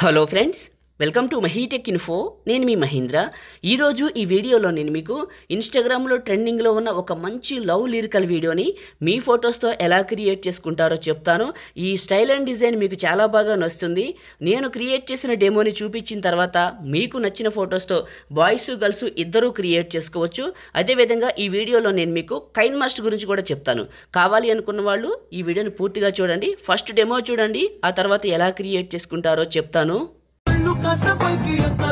Hello friends, welcome to Mahitech info నేను మీ మహీంద్ర ఈరోజు ఈ వీడియోలో నేను మీకు ఇన్స్టాగ్రామ్లో ట్రెండింగ్లో ఉన్న ఒక మంచి లవ్ లిరికల్ వీడియోని మీ ఫొటోస్తో ఎలా క్రియేట్ చేసుకుంటారో చెప్తాను ఈ స్టైల్ అండ్ డిజైన్ మీకు చాలా బాగా నచ్చుతుంది నేను క్రియేట్ చేసిన డెమోని చూపించిన తర్వాత మీకు నచ్చిన ఫొటోస్తో బాయ్స్ గర్ల్స్ ఇద్దరూ క్రియేట్ చేసుకోవచ్చు అదేవిధంగా ఈ వీడియోలో నేను మీకు కైన్ మాస్ట్ గురించి కూడా చెప్తాను కావాలి అనుకున్న వాళ్ళు ఈ వీడియోని పూర్తిగా చూడండి ఫస్ట్ డెమో చూడండి ఆ తర్వాత ఎలా క్రియేట్ చేసుకుంటారో చెప్తాను Kasa boy ki yutta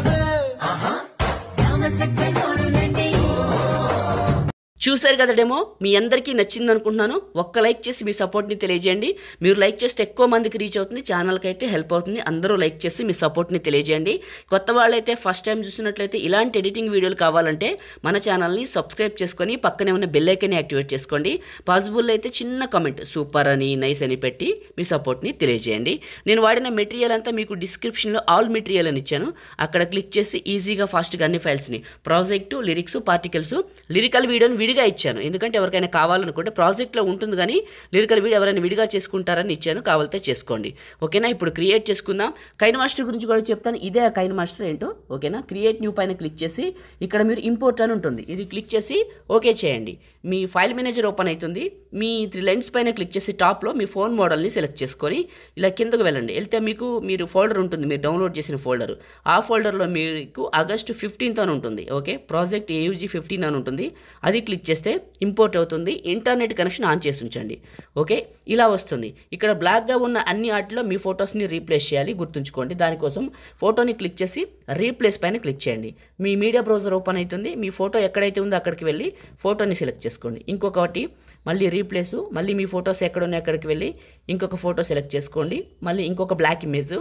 చూశారు కదా డెమో మీ అందరికీ నచ్చింది అనుకుంటున్నాను ఒక్క లైక్ చేసి మీ సపోర్ట్ని తెలియజేయండి మీరు లైక్ చేస్తే ఎక్కువ మందికి రీచ్ అవుతుంది ఛానల్కి అయితే హెల్ప్ అవుతుంది అందరూ లైక్ చేసి మీ సపోర్ట్ని తెలియజేయండి కొత్త వాళ్ళైతే ఫస్ట్ టైం చూసినట్లయితే ఇలాంటి ఎడిటింగ్ వీడియోలు కావాలంటే మన ఛానల్ని సబ్స్క్రైబ్ చేసుకొని పక్కనే ఉన్న బెల్ ఐకన్ యాక్టివేట్ చేసుకోండి పాసిబుల్ అయితే చిన్న కామెంట్ సూపర్ అని నైస్ అని పెట్టి మీ సపోర్ట్ని తెలియజేయండి నేను వాడిన మెటీరియల్ అంతా మీకు డిస్క్రిప్షన్లో ఆల్ మెటీరియల్ అని ఇచ్చాను అక్కడ క్లిక్ చేసి ఈజీగా ఫాస్ట్గా అన్ని ఫైల్స్ని ప్రాజెక్టు లిరిక్స్ పార్టికల్స్ లిరికల్ వీడియోని వీడియో విడిగా ఇచ్చాను ఎందుకంటే ఎవరికైనా కావాలనుకుంటే ప్రాజెక్ట్లో ఉంటుంది కానీ లిరికల్ వీడియో ఎవరైనా విడిగా చేసుకుంటారని ఇచ్చాను కావాలితే చేసుకోండి ఓకేనా ఇప్పుడు క్రియేట్ చేసుకుందాం కైన్ మాస్టర్ గురించి కూడా చెప్తాను ఇదే ఆ కైన్ మాస్టర్ ఏంటో ఓకేనా క్రియేట్ న్యూ పైన క్లిక్ చేసి ఇక్కడ మీరు ఇంపోర్ట్ అని ఉంటుంది ఇది క్లిక్ చేసి ఓకే చేయండి మీ ఫైల్ మేనేజర్ ఓపెన్ అవుతుంది మీ త్రీ లైన్స్ పైన క్లిక్ చేసి టాప్లో మీ ఫోన్ మోడల్ని సెలెక్ట్ చేసుకొని ఇలా కిందకు వెళ్ళండి వెళ్తే మీకు మీరు ఫోల్డర్ ఉంటుంది మీరు డౌన్లోడ్ చేసిన ఫోల్డర్ ఆ ఫోల్డర్లో మీకు ఆగస్టు ఫిఫ్టీన్త్ అని ఉంటుంది ఓకే ప్రాజెక్ట్ ఏయూజీ ఫిఫ్టీన్ అని ఉంటుంది అది క్లిక్ చేస్తే ఇంపోర్ట్ అవుతుంది ఇంటర్నెట్ కనెక్షన్ ఆన్ చేసి ఉంచండి ఓకే ఇలా వస్తుంది ఇక్కడ బ్లాక్గా ఉన్న అన్ని వాటిలో మీ ఫొటోస్ని రీప్లేస్ చేయాలి గుర్తుంచుకోండి దానికోసం ఫోటోని క్లిక్ చేసి రీప్లేస్ పైన క్లిక్ చేయండి మీ మీడియా బ్రౌజర్ ఓపెన్ అవుతుంది మీ ఫోటో ఎక్కడైతే ఉందో అక్కడికి వెళ్ళి ఫోటోని సెలెక్ట్ చేసుకోండి చేసుకోండి ఇంకొకటి మళ్ళీ రీప్లేస్ మళ్ళీ మీ ఫొటోస్ ఎక్కడ ఉన్నాయి అక్కడికి వెళ్ళి ఇంకొక ఫోటో సెలెక్ట్ చేసుకోండి మళ్ళీ ఇంకొక బ్లాక్ ఇమేజ్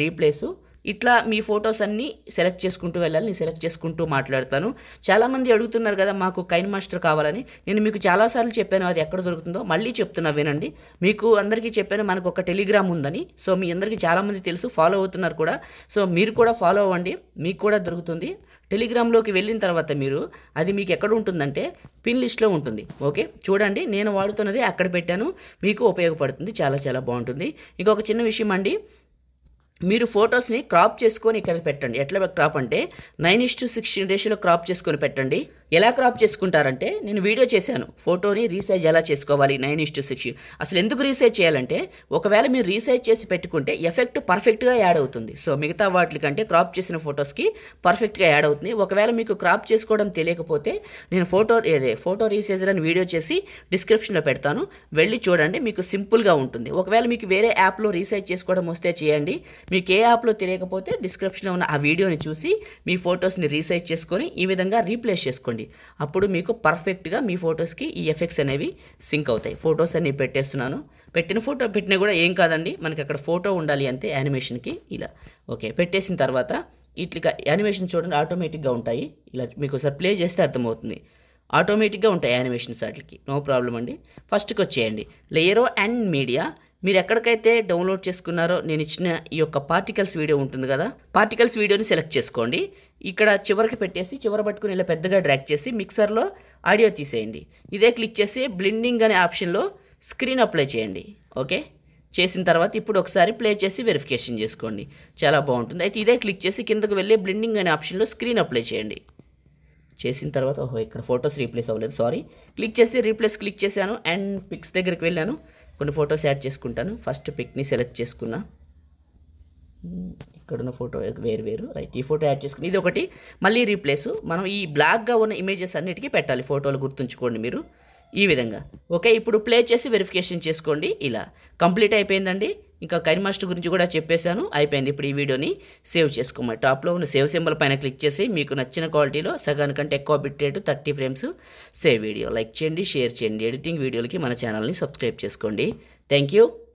రీప్లేసు ఇట్లా మీ ఫొటోస్ అన్నీ సెలెక్ట్ చేసుకుంటూ వెళ్ళాలి నేను సెలెక్ట్ చేసుకుంటూ మాట్లాడతాను చాలామంది అడుగుతున్నారు కదా మాకు కైన్ మాస్టర్ కావాలని నేను మీకు చాలాసార్లు చెప్పాను అది ఎక్కడ దొరుకుతుందో మళ్ళీ చెప్తున్నా వినండి మీకు అందరికీ చెప్పాను మనకు ఒక టెలిగ్రామ్ ఉందని సో మీ అందరికీ చాలామంది తెలుసు ఫాలో అవుతున్నారు కూడా సో మీరు కూడా ఫాలో అవ్వండి మీకు కూడా దొరుకుతుంది టెలిగ్రామ్లోకి వెళ్ళిన తర్వాత మీరు అది మీకు ఎక్కడ ఉంటుందంటే పిన్ లిస్ట్లో ఉంటుంది ఓకే చూడండి నేను వాడుతున్నది అక్కడ పెట్టాను మీకు ఉపయోగపడుతుంది చాలా చాలా బాగుంటుంది ఇంకొక చిన్న విషయం అండి మీరు ఫొటోస్ని క్రాప్ చేసుకొని ఇక్కడ పెట్టండి ఎట్లా క్రాప్ అంటే నైన్ ఇస్ టు సిక్స్టీన్ రేషియోలో క్రాప్ చేసుకొని పెట్టండి ఎలా క్రాప్ చేసుకుంటారంటే నేను వీడియో చేశాను ఫోటోని రీసైజ్ ఎలా చేసుకోవాలి నైన్ ఇస్ టు సిక్స్టీన్ అసలు ఎందుకు రీసైజ్ చేయాలంటే ఒకవేళ మీరు రీసైజ్ చేసి పెట్టుకుంటే ఎఫెక్ట్ పర్ఫెక్ట్గా యాడ్ అవుతుంది సో మిగతా వాటి కంటే క్రాప్ చేసిన ఫొటోస్కి పర్ఫెక్ట్గా యాడ్ అవుతుంది ఒకవేళ మీకు క్రాప్ చేసుకోవడం తెలియకపోతే నేను ఫోటో ఏదే ఫోటో రీసైజర్ అని వీడియో చేసి డిస్క్రిప్షన్లో పెడతాను వెళ్ళి చూడండి మీకు సింపుల్గా ఉంటుంది ఒకవేళ మీకు వేరే యాప్లో రీసైజ్ చేసుకోవడం వస్తే చేయండి మీకు ఏ యాప్లో తెలియకపోతే డిస్క్రిప్షన్లో ఉన్న ఆ వీడియోని చూసి మీ ఫొటోస్ని రీసైజ్ చేసుకొని ఈ విధంగా రీప్లేస్ చేసుకోండి అప్పుడు మీకు పర్ఫెక్ట్గా మీ ఫొటోస్కి ఈ ఎఫెక్ట్స్ అనేవి సింక్ అవుతాయి ఫొటోస్ అన్నీ పెట్టేస్తున్నాను పెట్టిన ఫోటో పెట్టినా కూడా ఏం కాదండి మనకి అక్కడ ఫోటో ఉండాలి అంతే యానిమేషన్కి ఇలా ఓకే పెట్టేసిన తర్వాత ఇట్లా యానిమేషన్ చూడండి ఆటోమేటిక్గా ఉంటాయి ఇలా మీకు ఒకసారి ప్లే చేస్తే అర్థమవుతుంది ఆటోమేటిక్గా ఉంటాయి యానిమేషన్స్ వాటికి నో ప్రాబ్లం అండి ఫస్ట్కి వచ్చేయండి లేయరో అండ్ మీడియా మీరు ఎక్కడికైతే డౌన్లోడ్ చేసుకున్నారో నేను ఇచ్చిన ఈ యొక్క పార్టికల్స్ వీడియో ఉంటుంది కదా పార్టికల్స్ వీడియోని సెలెక్ట్ చేసుకోండి ఇక్కడ చివరికి పెట్టేసి చివర పట్టుకుని ఇలా పెద్దగా డ్రాక్ చేసి మిక్సర్లో ఆడియో తీసేయండి ఇదే క్లిక్ చేసి బ్లిండింగ్ అనే ఆప్షన్లో స్క్రీన్ అప్లై చేయండి ఓకే చేసిన తర్వాత ఇప్పుడు ఒకసారి ప్లే చేసి వెరిఫికేషన్ చేసుకోండి చాలా బాగుంటుంది అయితే ఇదే క్లిక్ చేసి కిందకు వెళ్ళి బ్లిండింగ్ అనే ఆప్షన్లో స్క్రీన్ అప్లై చేయండి చేసిన తర్వాత ఓహో ఇక్కడ ఫొటోస్ రీప్లేస్ అవ్వలేదు సారీ క్లిక్ చేసి రీప్లేస్ క్లిక్ చేశాను అండ్ పిక్స్ దగ్గరికి వెళ్ళాను కొన్ని ఫొటోస్ యాడ్ చేసుకుంటాను ఫస్ట్ పిక్ని సెలెక్ట్ చేసుకున్నా hmm, ఇక్కడున్న ఫోటో వేరు వేరు రైట్ ఈ ఫోటో యాడ్ చేసుకుని ఇది ఒకటి మళ్ళీ రీప్లేస్ మనం ఈ బ్లాక్గా ఉన్న ఇమేజెస్ అన్నిటికీ పెట్టాలి ఫోటోలు గుర్తుంచుకోండి మీరు ఈ విధంగా ఓకే ఇప్పుడు ప్లే చేసి వెరిఫికేషన్ చేసుకోండి ఇలా కంప్లీట్ అయిపోయిందండి ఇంకా కైర్ మాస్టర్ గురించి కూడా చెప్పేశాను అయిపోయింది ఇప్పుడు ఈ వీడియోని సేవ్ చేసుకోమని టాప్లో ఉన్న సేవ్ సింబల్ పైన క్లిక్ చేసి మీకు నచ్చిన క్వాలిటీలో సగానికంటే ఎక్కువ bit rate thirty frames save video like చేయండి షేర్ చేయండి ఎడిటింగ్ వీడియోలకి మన ఛానల్ని సబ్స్క్రైబ్ చేసుకోండి థ్యాంక్ యూ